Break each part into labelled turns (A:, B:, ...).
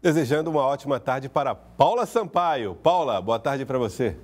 A: Desejando uma ótima tarde para Paula Sampaio. Paula, boa tarde para você.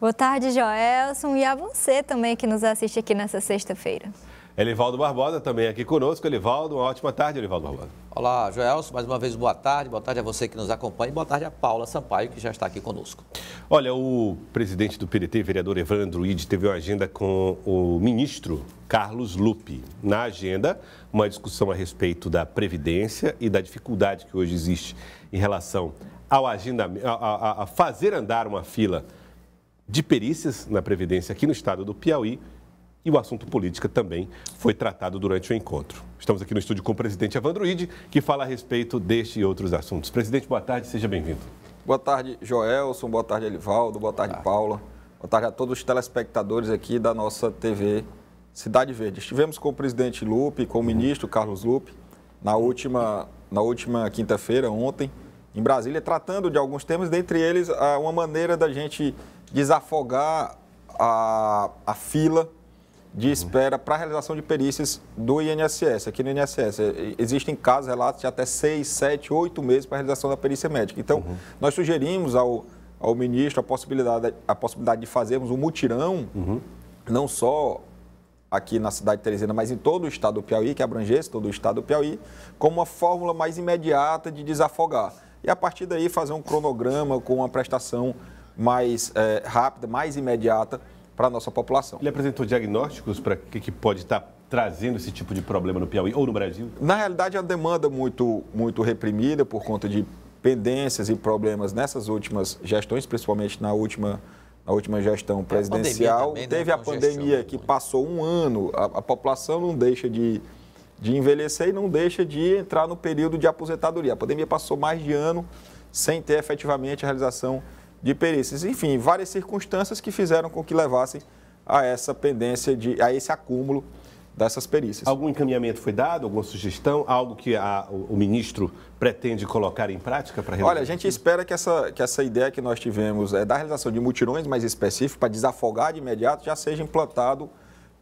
B: Boa tarde, Joelson, e a você também que nos assiste aqui nessa sexta-feira.
A: Elivaldo Barbosa também aqui conosco. Elivaldo, uma ótima tarde, Elivaldo Barbosa. Olá, Joelson, mais uma
B: vez boa tarde. Boa tarde a você que nos acompanha e boa tarde a Paula Sampaio, que já está aqui conosco.
A: Olha, o presidente do PDT, vereador Evandro Ide, teve uma agenda com o ministro Carlos Lupe. Na agenda, uma discussão a respeito da Previdência e da dificuldade que hoje existe em relação ao agenda, a, a, a fazer andar uma fila de perícias na Previdência aqui no estado do Piauí e o assunto política também foi tratado durante o encontro. Estamos aqui no estúdio com o presidente Evandro Ide, que fala a respeito deste e outros assuntos. Presidente, boa tarde, seja bem-vindo.
B: Boa tarde, Joelson. Boa tarde, Elivaldo. Boa tarde, Paula. Boa tarde a todos os telespectadores aqui da nossa TV Cidade Verde. Estivemos com o presidente Lupe, com o uhum. ministro Carlos Lupe, na última, na última quinta-feira, ontem, em Brasília, tratando de alguns temas, dentre eles uma maneira da gente desafogar a, a fila de espera para a realização de perícias do INSS. Aqui no INSS é, existem casos, relatos de até 6, 7, 8 meses para a realização da perícia médica. Então, uhum. nós sugerimos ao, ao ministro a possibilidade, a possibilidade de fazermos um mutirão, uhum. não só aqui na cidade de Teresina, mas em todo o estado do Piauí, que abrangesse todo o estado do Piauí, como uma fórmula mais imediata de desafogar. E a partir daí fazer um cronograma com uma prestação mais é, rápida, mais imediata para a nossa população. Ele apresentou diagnósticos para que, que pode estar tá trazendo esse tipo de problema no Piauí ou no Brasil? Na realidade, a demanda muito, muito reprimida por conta de pendências e problemas nessas últimas gestões, principalmente na última, na última gestão é, presidencial. A né, Teve a pandemia que passou um ano, a, a, população não deixa de, de envelhecer e não deixa de entrar no período de aposentadoria. A pandemia passou mais de ano sem ter efetivamente a realização de perícias. Enfim, várias circunstâncias que fizeram com que levassem a essa pendência, de, a esse acúmulo dessas perícias. Algum encaminhamento foi dado, alguma sugestão, algo que a, o, o, ministro
A: pretende colocar em prática para Olha, a
B: gente espera que essa, que essa ideia que nós tivemos é, da realização de mutirões mais específicos para desafogar de imediato já seja implantado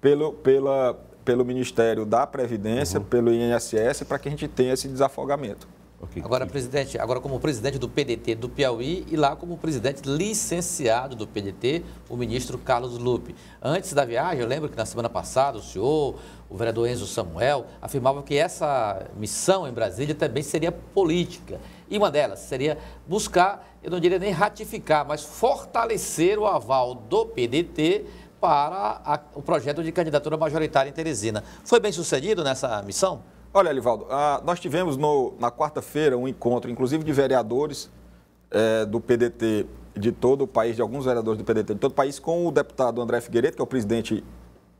B: pelo, pela, pelo Ministério da Previdência, uhum. pelo INSS, para que a gente tenha esse desafogamento. Okay. Agora, presidente, agora como presidente do PDT do Piauí e lá como presidente licenciado do PDT, o ministro Carlos Lupe. Antes da viagem, eu lembro que na semana passada o senhor, o vereador Enzo Samuel, afirmava que essa missão em Brasília também seria política. E uma delas seria buscar, eu não diria nem ratificar, mas fortalecer o aval do PDT para a, o projeto de candidatura majoritária em Teresina. Foi bem sucedido nessa missão? Olha, Alivaldo, ah, nós tivemos no, na quarta-feira um encontro, inclusive de vereadores é, do PDT de todo o país, de alguns vereadores do PDT de todo o país, com o deputado André Figueiredo, que é o presidente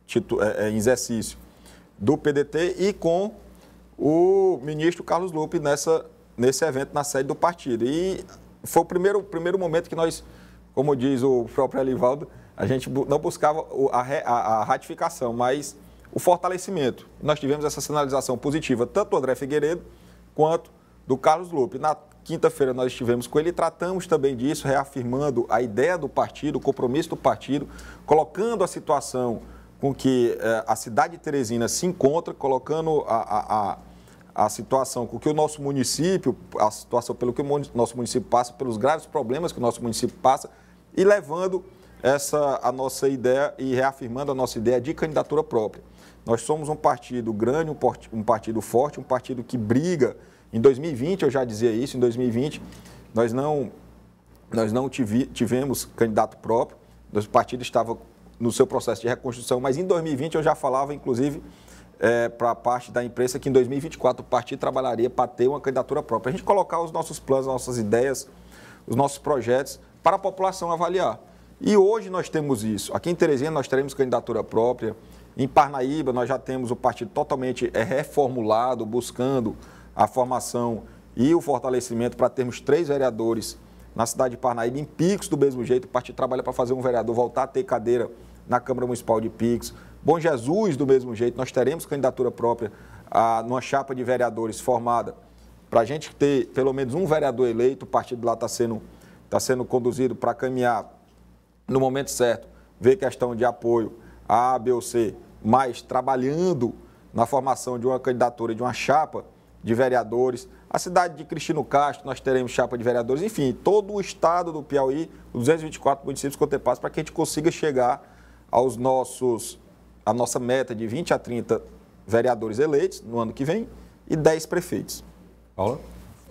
B: titu, é, em exercício do PDT, e com o ministro Carlos Lupe nessa, nesse evento na sede do partido. E foi o primeiro, primeiro momento que nós, como diz o próprio Alivaldo, a gente não buscava a, a, a ratificação, mas o fortalecimento. Nós tivemos essa sinalização positiva, tanto do André Figueiredo quanto do Carlos Lupe. Na quinta-feira nós estivemos com ele e tratamos também disso, reafirmando a ideia do partido, o compromisso do partido, colocando a situação com que eh, a cidade de Teresina se encontra, colocando a, a, a, situação com que o nosso município, a situação pelo que o nosso município passa, pelos graves problemas que o nosso município passa, e levando essa a nossa ideia e reafirmando a nossa ideia de candidatura própria. Nós somos um partido grande, um partido forte, um partido que briga. Em 2020, eu já dizia isso, em 2020 nós não, nós não tivemos candidato próprio, o partido estava no seu processo de reconstrução, mas em 2020 eu já falava, inclusive, é, para a parte da imprensa, que em 2024 o partido trabalharia para ter uma candidatura própria. A gente colocar os nossos planos, nossas ideias, os nossos projetos para a população avaliar. E hoje nós temos isso. Aqui em Teresina nós teremos candidatura própria. Em Parnaíba nós já temos o partido totalmente é, reformulado, buscando a formação e o fortalecimento para termos três vereadores na cidade de Parnaíba, em Picos, do mesmo jeito. O partido trabalha para fazer um vereador voltar a ter cadeira na Câmara Municipal de Picos. Bom Jesus, do mesmo jeito, nós teremos candidatura própria a, numa chapa de vereadores formada. Para a gente ter pelo menos um vereador eleito, o partido lá está sendo, tá sendo conduzido para caminhar no momento certo, ver questão de apoio a, B ou C, mas trabalhando na formação de uma candidatura, de uma chapa de vereadores. A cidade de Cristino Castro, nós teremos chapa de vereadores. Enfim, todo o estado do Piauí, 224 municípios contemplados, para que a gente consiga chegar aos nossos, a nossa meta de 20 a 30 vereadores eleitos no ano que vem e 10 prefeitos. Paula?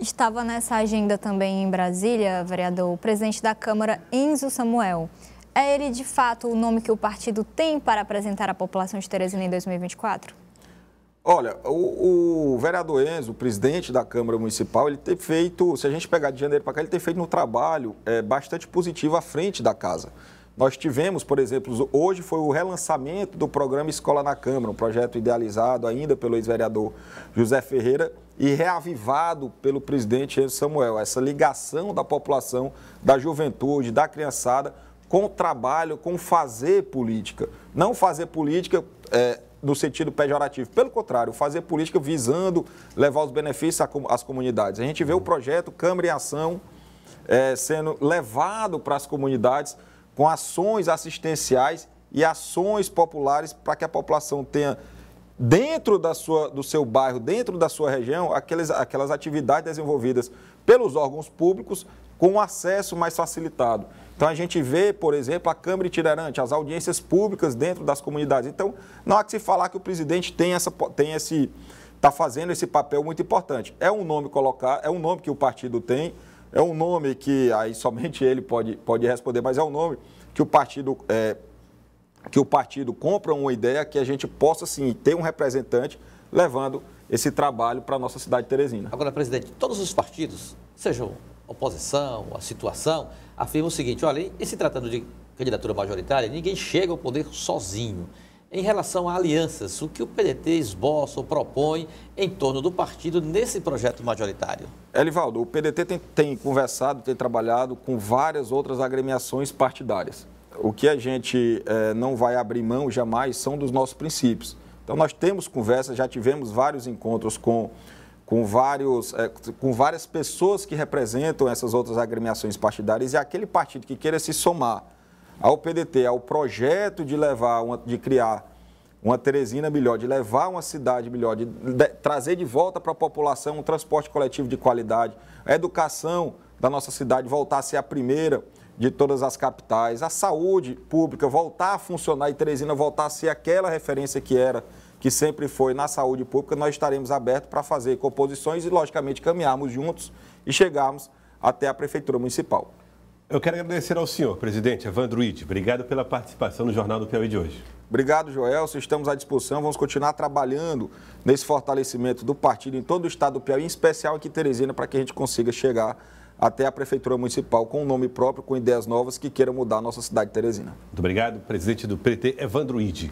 B: Estava nessa agenda também em Brasília, vereador, o presidente da Câmara, Enzo Samuel. É ele, de fato, o nome que o partido tem para apresentar à população de Teresina em 2024? Olha, o, o, vereador Enzo, presidente da Câmara Municipal, ele tem feito, se a gente pegar de janeiro para cá, ele tem feito um trabalho é, bastante positivo à frente da casa. Nós tivemos, por exemplo, hoje foi o relançamento do programa Escola na Câmara, um projeto idealizado ainda pelo ex-vereador José Ferreira, e reavivado pelo presidente Samuel. Essa ligação da população, da juventude, da criançada com o trabalho, com fazer política. Não fazer política é, no sentido pejorativo, pelo contrário, fazer política visando levar os benefícios às comunidades. A gente vê o uhum. projeto Câmara em Ação é, sendo levado para as comunidades com ações assistenciais e ações populares para que a população tenha dentro da sua, do seu bairro, dentro da sua região, aquelas, aquelas atividades desenvolvidas pelos órgãos públicos com acesso mais facilitado. Então a gente vê, por exemplo, a Câmara itinerante, as audiências públicas dentro das comunidades. Então não há que se falar que o presidente tem essa tem esse está fazendo esse papel muito importante. É um nome colocar, é um nome que o partido tem, é um nome que aí somente ele pode, pode responder, mas é um nome que o partido é, que o partido compra uma ideia que a gente possa, sim, ter um representante levando esse trabalho para a nossa cidade de Teresina. Agora, presidente, todos os partidos, sejam oposição, a situação, afirmam o seguinte, olha, e se tratando de candidatura majoritária, ninguém chega ao poder sozinho. Em relação a alianças, o que o PDT esboça ou propõe em torno do partido nesse projeto majoritário? Elivaldo, o PDT tem, tem conversado, tem trabalhado com várias outras agremiações partidárias o que a gente eh, não vai abrir mão jamais são dos nossos princípios. Então, nós temos conversas, já tivemos vários encontros com, com, vários, eh, com várias pessoas que representam essas outras agremiações partidárias e aquele partido que queira se somar ao PDT, ao projeto de levar, uma, de criar uma Teresina melhor, de levar uma cidade melhor, de, de trazer de volta para a população um transporte coletivo de qualidade, a educação da nossa cidade voltar a ser a primeira de todas as capitais, a saúde pública voltar a funcionar e Teresina voltar a ser aquela referência que era, que sempre foi na saúde pública, nós estaremos abertos para fazer composições e, logicamente, caminharmos juntos e chegarmos até a Prefeitura Municipal. Eu quero agradecer ao senhor, presidente Evandro Ide. Obrigado pela participação no Jornal do Piauí de hoje. Obrigado, Joel. Estamos à disposição. Vamos continuar trabalhando nesse fortalecimento do partido em todo o estado do Piauí, em especial aqui em Teresina, para que a gente consiga chegar até a Prefeitura Municipal com um nome próprio, com ideias novas que queiram mudar a nossa cidade de Teresina.
A: Muito obrigado, presidente do PT, Evandro Ide.